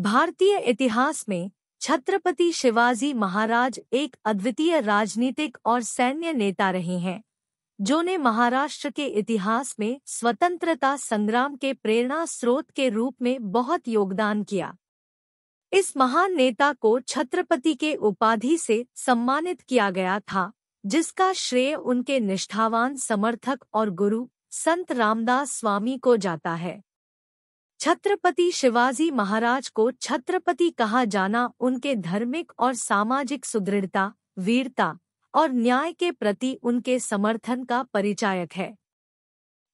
भारतीय इतिहास में छत्रपति शिवाजी महाराज एक अद्वितीय राजनीतिक और सैन्य नेता रहे हैं जो ने महाराष्ट्र के इतिहास में स्वतंत्रता संग्राम के प्रेरणा स्रोत के रूप में बहुत योगदान किया इस महान नेता को छत्रपति के उपाधि से सम्मानित किया गया था जिसका श्रेय उनके निष्ठावान समर्थक और गुरु संत रामदास स्वामी को जाता है छत्रपति शिवाजी महाराज को छत्रपति कहा जाना उनके धार्मिक और सामाजिक सुदृढ़ता वीरता और न्याय के प्रति उनके समर्थन का परिचायक है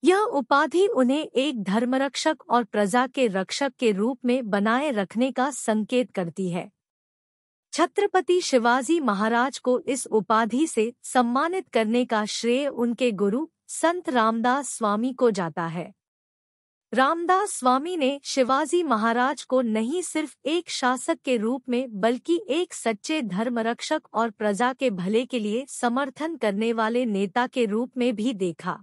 यह उपाधि उन्हें एक धर्मरक्षक और प्रजा के रक्षक के रूप में बनाए रखने का संकेत करती है छत्रपति शिवाजी महाराज को इस उपाधि से सम्मानित करने का श्रेय उनके गुरु संत रामदास स्वामी को जाता है रामदास स्वामी ने शिवाजी महाराज को नहीं सिर्फ एक शासक के रूप में बल्कि एक सच्चे धर्मरक्षक और प्रजा के भले के लिए समर्थन करने वाले नेता के रूप में भी देखा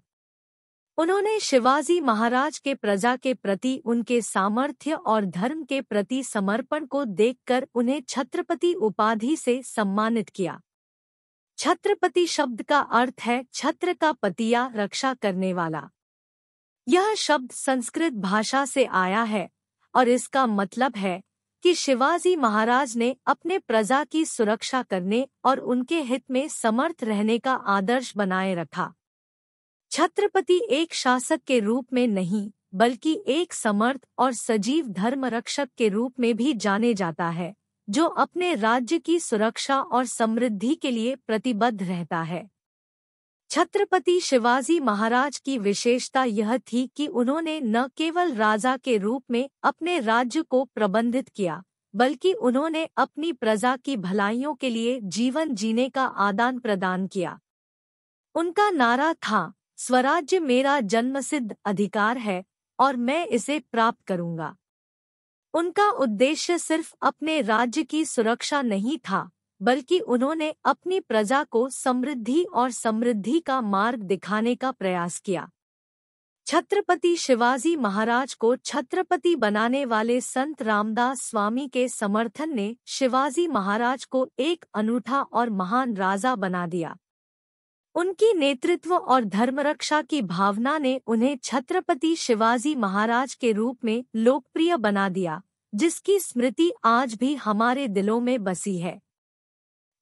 उन्होंने शिवाजी महाराज के प्रजा के प्रति उनके सामर्थ्य और धर्म के प्रति समर्पण को देखकर उन्हें छत्रपति उपाधि से सम्मानित किया छत्रपति शब्द का अर्थ है छत्र का पतिया रक्षा करने वाला यह शब्द संस्कृत भाषा से आया है और इसका मतलब है कि शिवाजी महाराज ने अपने प्रजा की सुरक्षा करने और उनके हित में समर्थ रहने का आदर्श बनाए रखा छत्रपति एक शासक के रूप में नहीं बल्कि एक समर्थ और सजीव धर्मरक्षक के रूप में भी जाने जाता है जो अपने राज्य की सुरक्षा और समृद्धि के लिए प्रतिबद्ध रहता है छत्रपति शिवाजी महाराज की विशेषता यह थी कि उन्होंने न केवल राजा के रूप में अपने राज्य को प्रबंधित किया बल्कि उन्होंने अपनी प्रजा की भलाइयों के लिए जीवन जीने का आदान प्रदान किया उनका नारा था स्वराज्य मेरा जन्मसिद्ध अधिकार है और मैं इसे प्राप्त करूंगा उनका उद्देश्य सिर्फ अपने राज्य की सुरक्षा नहीं था बल्कि उन्होंने अपनी प्रजा को समृद्धि और समृद्धि का मार्ग दिखाने का प्रयास किया छत्रपति शिवाजी महाराज को छत्रपति बनाने वाले संत रामदास स्वामी के समर्थन ने शिवाजी महाराज को एक अनूठा और महान राजा बना दिया उनकी नेतृत्व और धर्मरक्षा की भावना ने उन्हें छत्रपति शिवाजी महाराज के रूप में लोकप्रिय बना दिया जिसकी स्मृति आज भी हमारे दिलों में बसी है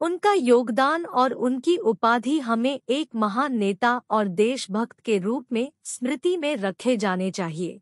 उनका योगदान और उनकी उपाधि हमें एक महान नेता और देशभक्त के रूप में स्मृति में रखे जाने चाहिए